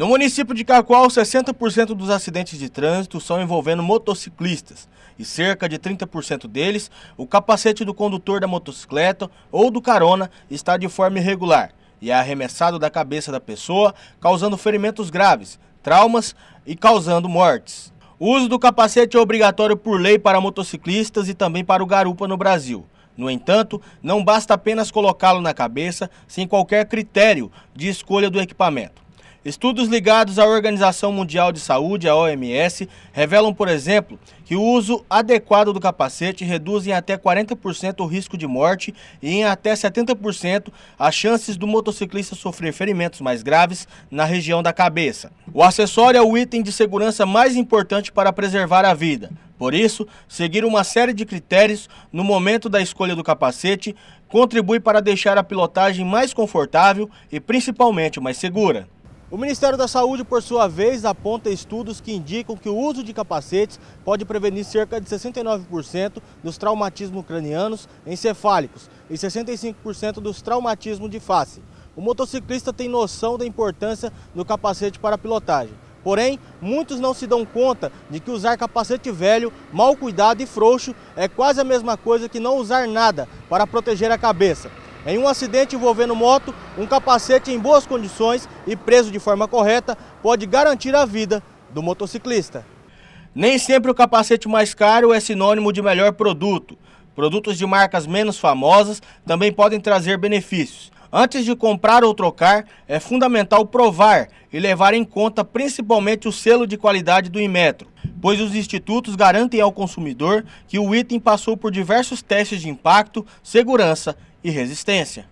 No município de Cacoal, 60% dos acidentes de trânsito são envolvendo motociclistas e cerca de 30% deles, o capacete do condutor da motocicleta ou do carona está de forma irregular e é arremessado da cabeça da pessoa, causando ferimentos graves, traumas e causando mortes. O uso do capacete é obrigatório por lei para motociclistas e também para o garupa no Brasil. No entanto, não basta apenas colocá-lo na cabeça sem qualquer critério de escolha do equipamento. Estudos ligados à Organização Mundial de Saúde, a OMS, revelam, por exemplo, que o uso adequado do capacete reduz em até 40% o risco de morte e em até 70% as chances do motociclista sofrer ferimentos mais graves na região da cabeça. O acessório é o item de segurança mais importante para preservar a vida. Por isso, seguir uma série de critérios no momento da escolha do capacete contribui para deixar a pilotagem mais confortável e principalmente mais segura. O Ministério da Saúde, por sua vez, aponta estudos que indicam que o uso de capacetes pode prevenir cerca de 69% dos traumatismos cranianos encefálicos e 65% dos traumatismos de face. O motociclista tem noção da importância do capacete para a pilotagem. Porém, muitos não se dão conta de que usar capacete velho, mal cuidado e frouxo é quase a mesma coisa que não usar nada para proteger a cabeça. Em um acidente envolvendo moto, um capacete em boas condições e preso de forma correta pode garantir a vida do motociclista. Nem sempre o capacete mais caro é sinônimo de melhor produto. Produtos de marcas menos famosas também podem trazer benefícios. Antes de comprar ou trocar, é fundamental provar e levar em conta principalmente o selo de qualidade do Inmetro, pois os institutos garantem ao consumidor que o item passou por diversos testes de impacto, segurança e resistência